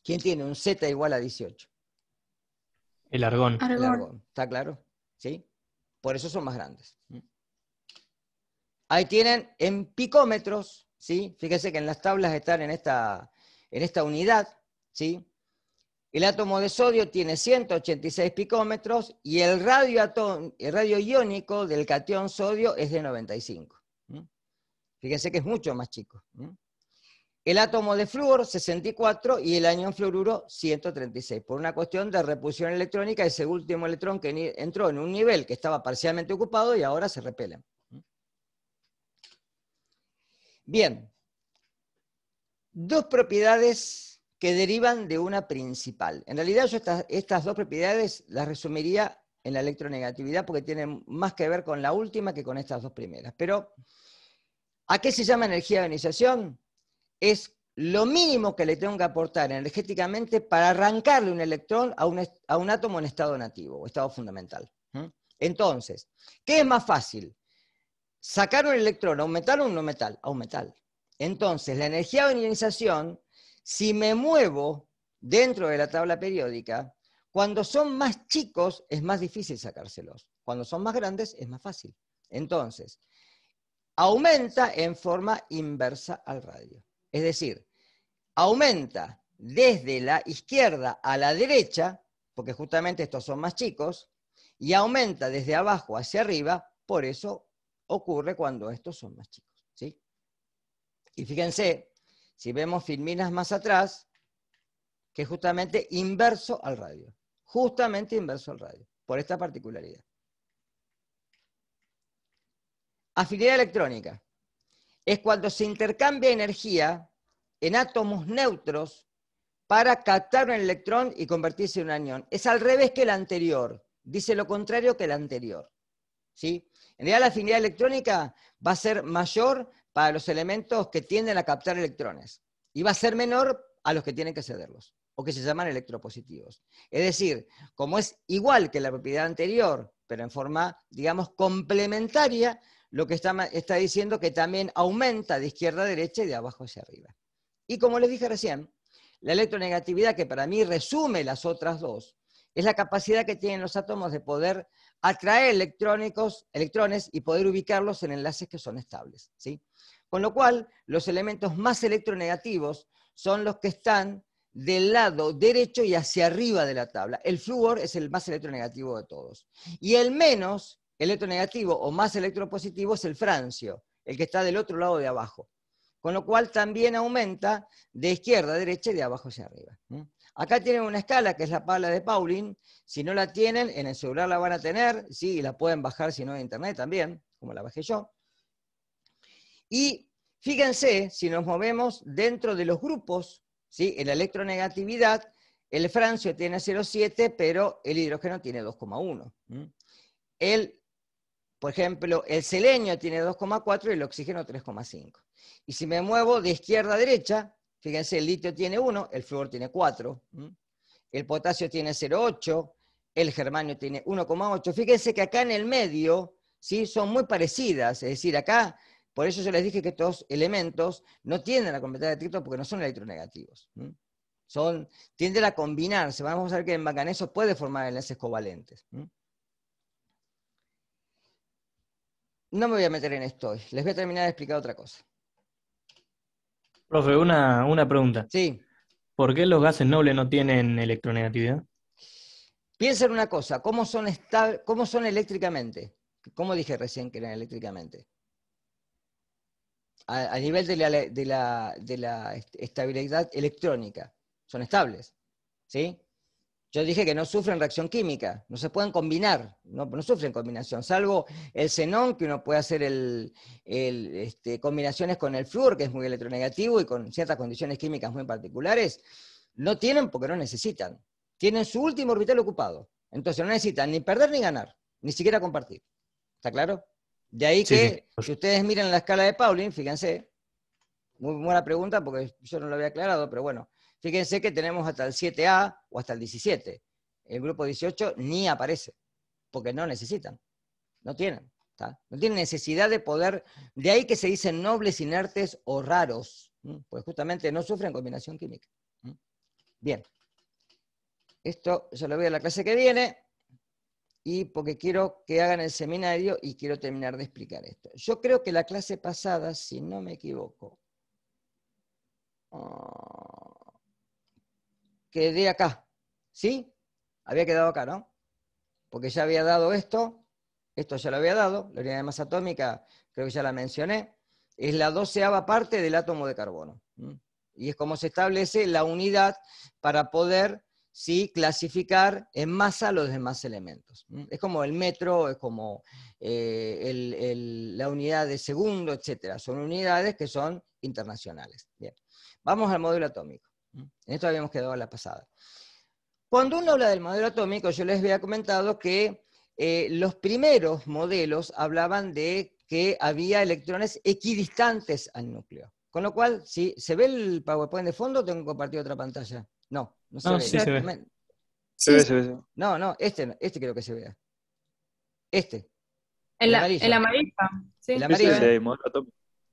¿Quién tiene un Z igual a 18? El argón. El argón, ¿está claro? ¿Sí? Por eso son más grandes. Ahí tienen en picómetros, ¿sí? Fíjense que en las tablas están en esta, en esta unidad, ¿sí? El átomo de sodio tiene 186 picómetros y el radio, radio iónico del catión sodio es de 95. Fíjense que es mucho más chico. El átomo de flúor, 64, y el anión fluoruro, 136, por una cuestión de repulsión electrónica, ese último electrón que entró en un nivel que estaba parcialmente ocupado y ahora se repelen. Bien, dos propiedades que derivan de una principal. En realidad yo estas, estas dos propiedades las resumiría en la electronegatividad porque tienen más que ver con la última que con estas dos primeras. Pero, ¿a qué se llama energía de ionización? Es lo mínimo que le tengo que aportar energéticamente para arrancarle un electrón a un, a un átomo en estado nativo o estado fundamental. Entonces, ¿qué es más fácil? ¿Sacar un electrón a un metal o un no metal? A un metal. Entonces, la energía de ionización si me muevo dentro de la tabla periódica, cuando son más chicos es más difícil sacárselos. Cuando son más grandes es más fácil. Entonces, aumenta en forma inversa al radio. Es decir, aumenta desde la izquierda a la derecha, porque justamente estos son más chicos, y aumenta desde abajo hacia arriba, por eso ocurre cuando estos son más chicos. ¿sí? Y fíjense si vemos filminas más atrás, que es justamente inverso al radio. Justamente inverso al radio, por esta particularidad. Afinidad electrónica. Es cuando se intercambia energía en átomos neutros para captar un electrón y convertirse en un anión. Es al revés que el anterior. Dice lo contrario que el anterior. ¿Sí? En realidad la afinidad electrónica va a ser mayor para los elementos que tienden a captar electrones y va a ser menor a los que tienen que cederlos o que se llaman electropositivos. Es decir, como es igual que la propiedad anterior, pero en forma, digamos, complementaria, lo que está, está diciendo que también aumenta de izquierda a derecha y de abajo hacia arriba. Y como les dije recién, la electronegatividad, que para mí resume las otras dos, es la capacidad que tienen los átomos de poder atraer electrónicos, electrones y poder ubicarlos en enlaces que son estables. ¿sí? Con lo cual, los elementos más electronegativos son los que están del lado derecho y hacia arriba de la tabla. El flúor es el más electronegativo de todos. Y el menos electronegativo o más electropositivo es el francio, el que está del otro lado de abajo. Con lo cual también aumenta de izquierda a derecha y de abajo hacia arriba. Acá tienen una escala que es la pala de Pauling. Si no la tienen, en el celular la van a tener, sí, y la pueden bajar si no en internet también, como la bajé yo. Y fíjense, si nos movemos dentro de los grupos, ¿sí? en la electronegatividad, el francio tiene 0,7, pero el hidrógeno tiene 2,1. El, por ejemplo, el selenio tiene 2,4 y el oxígeno 3,5. Y si me muevo de izquierda a derecha, Fíjense, el litio tiene 1, el flúor tiene 4, el potasio tiene 0,8, el germanio tiene 1,8. Fíjense que acá en el medio ¿sí? son muy parecidas, es decir, acá, por eso yo les dije que estos elementos no tienden a completar el porque no son electronegativos. Son, tienden a combinarse. Vamos a ver que en manganeso puede formar enlaces covalentes. No me voy a meter en esto hoy, les voy a terminar de explicar otra cosa. Profe, una, pregunta. Sí. ¿Por qué los gases nobles no tienen electronegatividad? Piensa en una cosa, ¿cómo son, cómo son eléctricamente? ¿Cómo dije recién que eran eléctricamente? A, nivel de la, de la, de la estabilidad electrónica, son estables. ¿Sí? Yo dije que no sufren reacción química, no se pueden combinar, no, sufren combinación, salvo el xenón, que uno puede hacer este, combinaciones con el flúor, que es muy electronegativo y con ciertas condiciones químicas muy particulares. No tienen porque no necesitan. Tienen su último orbital ocupado. Entonces no necesitan ni perder ni ganar, ni siquiera compartir. ¿Está claro? De ahí que, si ustedes miran la escala de Pauling, fíjense, muy buena pregunta porque yo no lo había aclarado, pero bueno, Fíjense que tenemos hasta el 7A o hasta el 17. El grupo 18 ni aparece, porque no necesitan, no tienen. No tienen necesidad de poder, de ahí que se dicen nobles, inertes o raros, porque pues justamente no sufren combinación química. Bien, esto se lo voy a la clase que viene y porque quiero que hagan el seminario y quiero terminar de explicar esto. Yo creo que la clase pasada, si no me equivoco, ah, quedé acá, ¿sí? Había quedado acá, ¿no? Porque ya había dado esto, esto ya lo había dado, la unidad de masa atómica creo que ya la mencioné, es la doceava parte del átomo de carbono. Y es como se establece la unidad para poder ¿sí? clasificar en masa los demás elementos. Es como el metro, es como eh, la unidad de segundo, etc. Son unidades que son internacionales. Bien. Vamos al modelo atómico. En Esto habíamos quedado a la pasada. Cuando uno habla del modelo atómico, yo les había comentado que eh, los primeros modelos hablaban de que había electrones equidistantes al núcleo. Con lo cual, si se ve el PowerPoint de fondo, tengo que compartir otra pantalla. No, no se, ve. se, ve. se ve. No, no, este, este creo que se vea. Este. en la amarillo. la Sí.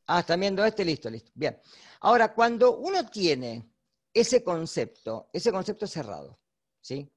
Ah, están viendo este, listo, listo. Bien. Ahora, cuando uno tiene ese concepto, ese concepto cerrado. ¿sí?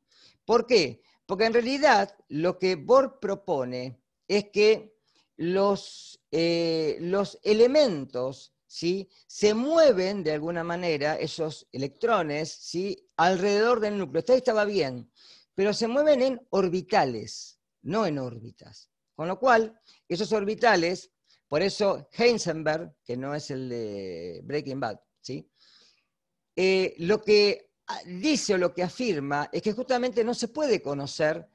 ¿Por qué? Porque en realidad lo que Bohr propone es que los, eh, los elementos ¿sí? se mueven de alguna manera, esos electrones, ¿sí? alrededor del núcleo. Está ahí estaba bien, pero se mueven en orbitales, no en órbitas. Con lo cual, esos orbitales, por eso Heisenberg, que no es el de Breaking Bad, ¿sí? Eh, lo que dice o lo que afirma es que justamente no se puede conocer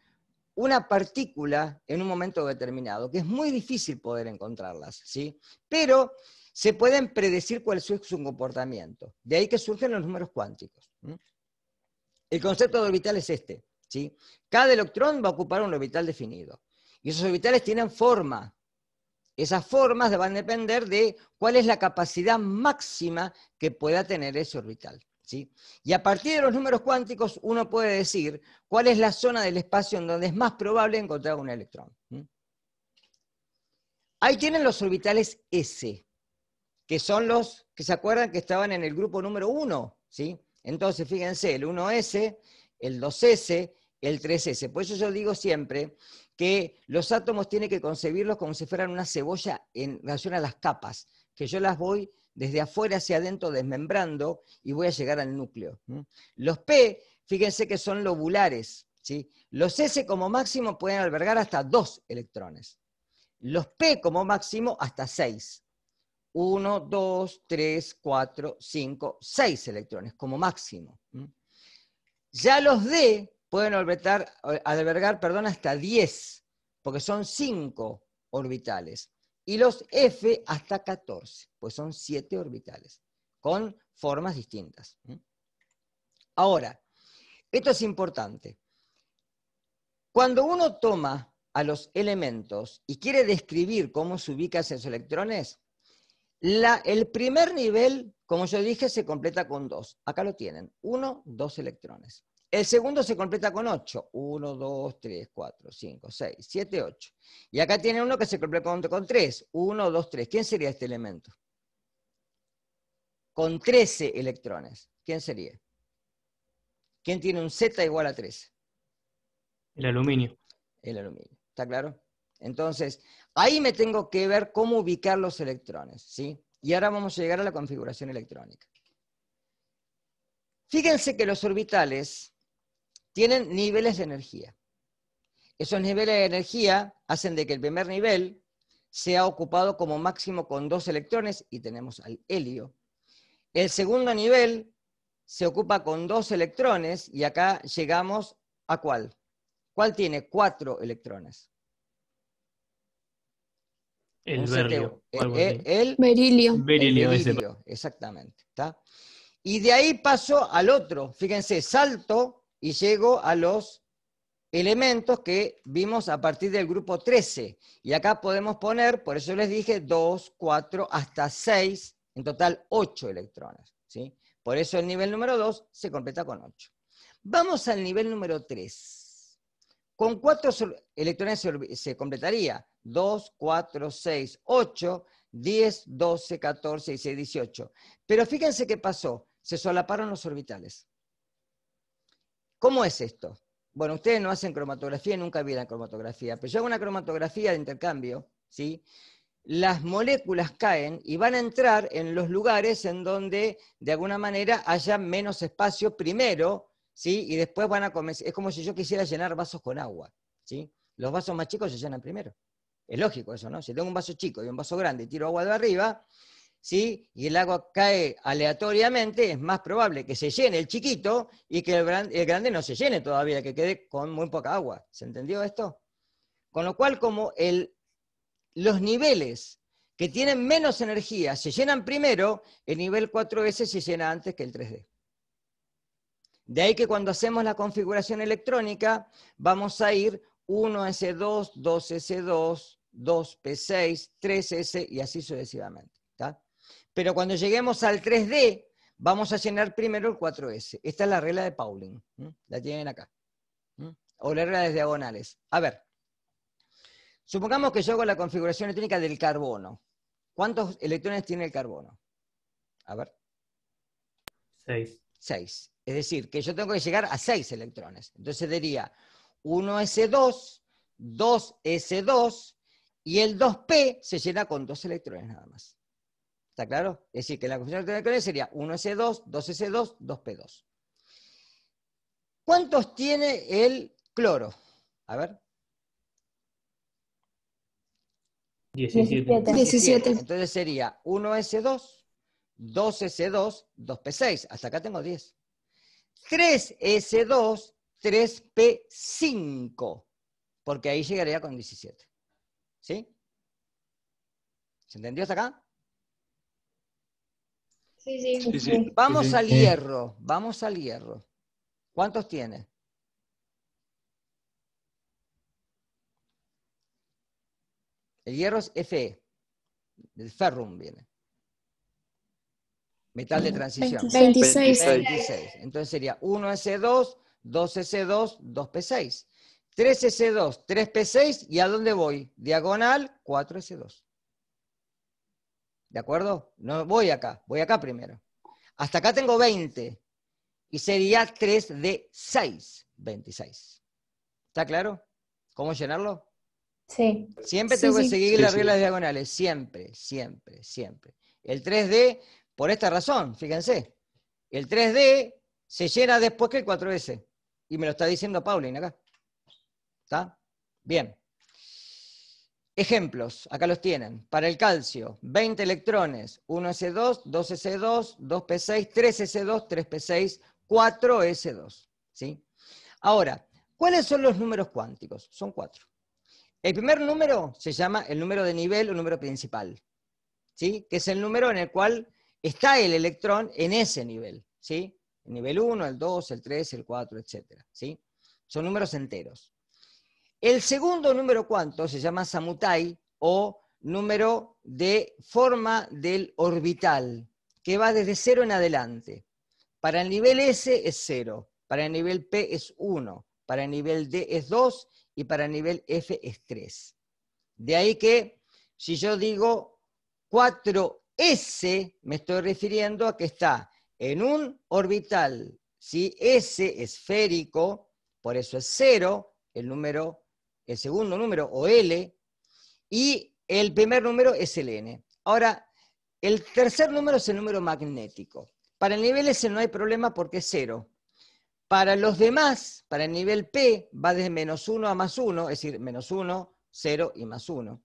una partícula en un momento determinado, que es muy difícil poder encontrarlas, ¿sí? Pero se pueden predecir cuál es su comportamiento. De ahí que surgen los números cuánticos. El concepto de orbital es este, ¿sí? Cada electrón va a ocupar un orbital definido. Y esos orbitales tienen forma, esas formas van a depender de cuál es la capacidad máxima que pueda tener ese orbital. ¿sí? Y a partir de los números cuánticos uno puede decir cuál es la zona del espacio en donde es más probable encontrar un electrón. Ahí tienen los orbitales S, que son los que se acuerdan que estaban en el grupo número 1. ¿sí? Entonces, fíjense, el 1S, el 2S, el 3S. Por eso yo digo siempre que los átomos tienen que concebirlos como si fueran una cebolla en relación a las capas, que yo las voy desde afuera hacia adentro desmembrando y voy a llegar al núcleo. Los P, fíjense que son lobulares, ¿sí? Los S como máximo pueden albergar hasta dos electrones. Los P como máximo hasta seis. Uno, dos, tres, cuatro, cinco, seis electrones como máximo. Ya los D pueden albergar perdón, hasta 10, porque son 5 orbitales. Y los F hasta 14, pues son 7 orbitales, con formas distintas. Ahora, esto es importante. Cuando uno toma a los elementos y quiere describir cómo se ubican esos electrones, el primer nivel, como yo dije, se completa con dos. Acá lo tienen, uno, dos electrones. El segundo se completa con 8. 1, 2, 3, 4, 5, 6, 7, 8. Y acá tiene uno que se completa con, 3. 1, 2, 3. ¿Quién sería este elemento? Con 13 electrones. ¿Quién sería? ¿Quién tiene un Z igual a 13? El aluminio. El aluminio. ¿Está claro? Entonces, ahí me tengo que ver cómo ubicar los electrones. ¿sí? Y ahora vamos a llegar a la configuración electrónica. Fíjense que los orbitales tienen niveles de energía. Esos niveles de energía hacen de que el primer nivel sea ocupado como máximo con dos electrones y tenemos al helio. El segundo nivel se ocupa con dos electrones y acá llegamos a cuál. ¿Cuál tiene cuatro electrones? El eh, eh, berilio. El, berilio. exactamente. Y de ahí paso al otro. Fíjense, salto y llego a los elementos que vimos a partir del grupo 13. Y acá podemos poner, por eso les dije, 2, 4, hasta 6, en total 8 electrones. Por eso el nivel número 2 se completa con 8. Vamos al nivel número 3. Con 4 electrones se completaría 2, 4, 6, 8, 10, 12, 14, 16, 18. Pero fíjense qué pasó, se solaparon los orbitales. ¿Cómo es esto? Bueno, ustedes no hacen cromatografía, y nunca vieron cromatografía, pero yo hago una cromatografía de intercambio, ¿sí? las moléculas caen y van a entrar en los lugares en donde de alguna manera haya menos espacio primero, ¿sí? Y después van a comenzar. Es como si yo quisiera llenar vasos con agua, ¿sí? Los vasos más chicos se llenan primero. Es lógico eso, ¿no? Si tengo un vaso chico y un vaso grande y tiro agua de arriba, y el agua cae aleatoriamente, es más probable que se llene el chiquito y que el, grande no se llene todavía, que quede con muy poca agua. ¿Se entendió esto? Con lo cual, como los niveles que tienen menos energía se llenan primero, el nivel 4S se llena antes que el 3D. De ahí que cuando hacemos la configuración electrónica, vamos a ir 1S2, 2S2, 2P6, 3S y así sucesivamente. Pero cuando lleguemos al 3D, vamos a llenar primero el 4S. Esta es la regla de Pauling. La tienen acá. O la regla de diagonales. A ver. Supongamos que yo hago la configuración electrónica del carbono. ¿Cuántos electrones tiene el carbono? A ver. Seis. Seis. Es decir, que yo tengo que llegar a seis electrones. Entonces diría 1S2, 2S2 e e y el 2P se llena con dos electrones nada más. ¿Está claro? Es decir, que la confusión de cloro sería 1S2, 2S2, 2P2. ¿Cuántos tiene el cloro? A ver. 17. 17. Entonces sería 1S2, 2S2, 2P6. Hasta acá tengo 10. 3S2, 3P5. Porque ahí llegaría con 17. ¿Sí? ¿Se entendió hasta acá? vamos al hierro, vamos al hierro. ¿Cuántos tiene? El hierro es Fe, el ferrum viene. Metal de transición. 26. 26. Entonces sería 1S2, 2S2, 2P6. 3S2, 3P6 y a dónde voy? Diagonal, 4S2. ¿De acuerdo? No voy acá, voy acá primero. Hasta acá tengo 20 y sería 3 de 6, 26. ¿Está claro? ¿Cómo llenarlo? Sí. Siempre tengo que seguir las reglas diagonales, siempre, siempre, siempre. El 3D, por esta razón, fíjense, el 3D se llena después que el 4S. Y me lo está diciendo Pauline acá. ¿Está? Bien. Ejemplos, acá los tienen. Para el calcio, 20 electrones, 1S2, 2S2, 2P6, 3S2, 3P6, 4S2. 2 Ahora, ¿cuáles son los números cuánticos? Son cuatro. El primer número se llama el número de nivel o número principal, ¿sí? que es el número en el cual está el electrón en ese nivel. El nivel 1, el 2, el 3, el 4, etc. Son números enteros. El segundo número cuánto se llama Samutai o número de forma del orbital, que va desde cero en adelante. Para el nivel S es cero, para el nivel P es 1, para el nivel D es 2 y para el nivel F es 3. De ahí que si yo digo 4S, me estoy refiriendo a que está en un orbital. Si S esférico, por eso es cero, el número el segundo número, o L, y el primer número es el N. Ahora, el tercer número es el número magnético. Para el nivel S no hay problema porque es cero. Para los demás, para el nivel P, va desde menos 1 a más 1, es decir, menos 1, 0 y más 1.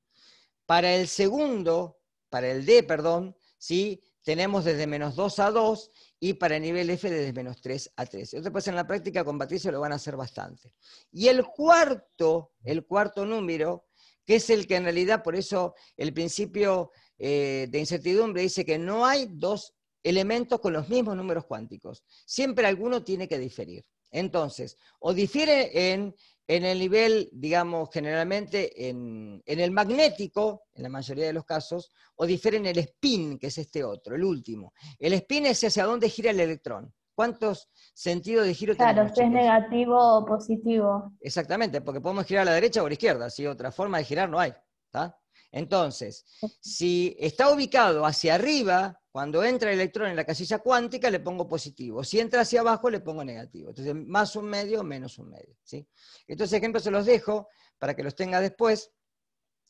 Para el segundo, para el D, perdón, ¿sí? tenemos desde menos 2 a 2 y para nivel F de menos 3 a 3. Entonces, en la práctica con Patricio lo van a hacer bastante. Y el cuarto, el cuarto número, que es el que en realidad, por eso el principio eh, de incertidumbre dice que no hay dos elementos con los mismos números cuánticos. Siempre alguno tiene que diferir. Entonces, o difiere en en el nivel, digamos, generalmente en, el magnético, en la mayoría de los casos, o en el spin, que es este otro, el último. El spin es hacia dónde gira el electrón. ¿Cuántos sentidos de giro tiene Claro, si es negativo o positivo. Exactamente, porque podemos girar a la derecha o a la izquierda, si otra forma de girar no hay. ¿está? Entonces, si está ubicado hacia arriba, cuando entra el electrón en la casilla cuántica, le pongo positivo. Si entra hacia abajo, le pongo negativo. Entonces, más un medio, menos un medio. ¿sí? Estos ejemplos se los dejo para que los tenga después.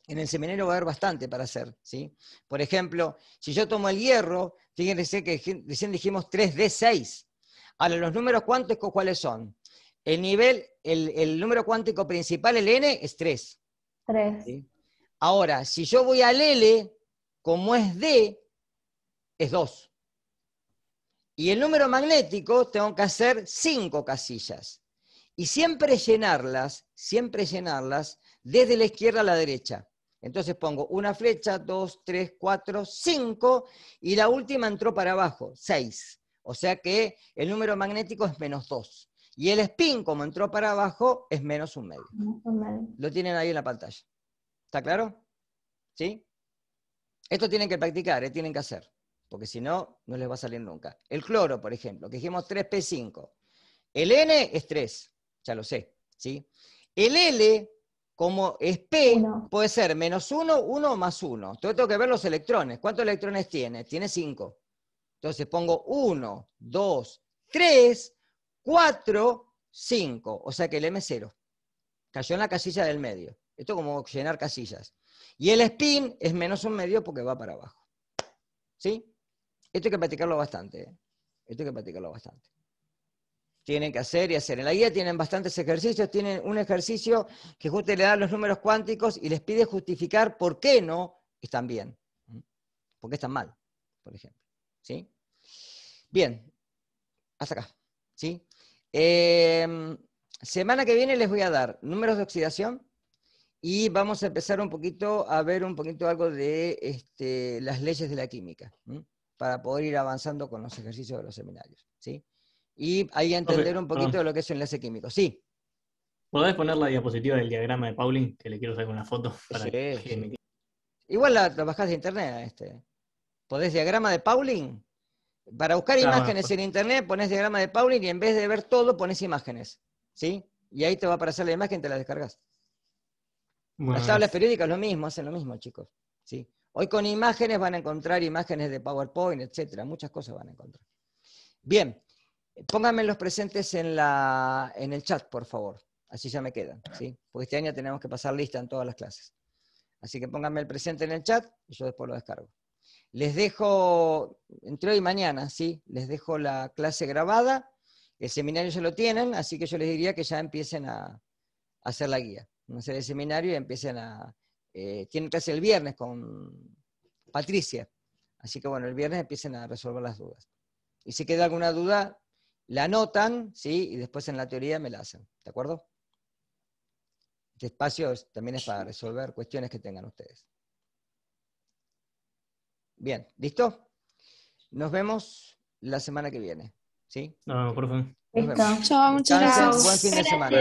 En el seminario va a haber bastante para hacer. ¿sí? Por ejemplo, si yo tomo el hierro, fíjense que recién dijimos 3D6. Ahora, los números cuánticos, ¿cuáles son? El nivel, el, número cuántico principal, el n, es 3. 3. Ahora, si yo voy al L, como es D, es 2. Y el número magnético tengo que hacer 5 casillas. Y siempre llenarlas, siempre llenarlas desde la izquierda a la derecha. Entonces pongo una flecha, 2, 3, 4, 5 y la última entró para abajo, 6. O sea que el número magnético es menos 2. Y el spin, como entró para abajo, es menos un medio. Lo tienen ahí en la pantalla. ¿Está claro? ¿Sí? Esto tienen que practicar, ¿eh? tienen que hacer, porque si no, no les va a salir nunca. El cloro, por ejemplo, que dijimos 3P5. El N es 3, ya lo sé, El L, como es P, puede ser menos 1, 1 más 1. Entonces tengo que ver los electrones. ¿Cuántos electrones tiene? Tiene 5. Entonces pongo 1, 2, 3, 4, 5. O sea que el M es 0. Cayó en la casilla del medio. Esto como llenar casillas. Y el spin es menos un medio porque va para abajo. ¿Sí? Esto hay que practicarlo bastante. ¿eh? Esto hay que practicarlo bastante. Tienen que hacer y hacer. En la guía tienen bastantes ejercicios. Tienen un ejercicio que justo le dan los números cuánticos y les pide justificar por qué no están bien. ¿Mm? ¿Por qué están mal? Por ejemplo. ¿Sí? Bien. Hasta acá. ¿Sí? Em, semana que viene les voy a dar números de oxidación y vamos a empezar un poquito a ver un poquito algo de este, las leyes de la química, para poder ir avanzando con los ejercicios de los seminarios, ¿sí? Y ahí entender un poquito de lo que es un enlace químico, ¿sí? ¿Podés poner la diapositiva del diagrama de Pauling? Que le quiero sacar una foto. Para Igual la bajás de internet, este. ¿Podés diagrama de Pauling? Para buscar imágenes en internet, pones diagrama de Pauling y en vez de ver todo, pones imágenes, ¿sí? Y ahí te va a aparecer la imagen, te la descargas. Las tablas periódicas lo mismo, hacen lo mismo, chicos. ¿sí? Hoy con imágenes van a encontrar imágenes de PowerPoint, etcétera, muchas cosas van a encontrar. Bien, pónganme los presentes en, la, en el chat, por favor. Así ya me quedan, ¿sí? Porque este año tenemos que pasar lista en todas las clases. Así que pónganme el presente en el chat y yo después lo descargo. Les dejo, entre hoy y mañana, ¿sí? Les dejo la clase grabada. El seminario ya lo tienen, así que yo les diría que ya empiecen a hacer la guía una serie de seminarios y empiecen a... Eh, tienen clase el viernes con Patricia. Así que bueno, el viernes empiecen a resolver las dudas. Y si queda alguna duda, la anotan, ¿sí? Y después en la teoría me la hacen, ¿de acuerdo? Este espacio también es para resolver cuestiones que tengan ustedes. Bien, ¿listo? Nos vemos la semana que viene, ¿sí? No, por favor. Chao, muchas gracias. Buen fin de semana.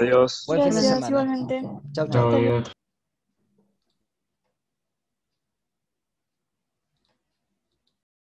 Adiós. Buen fin de semana. Chao, chao.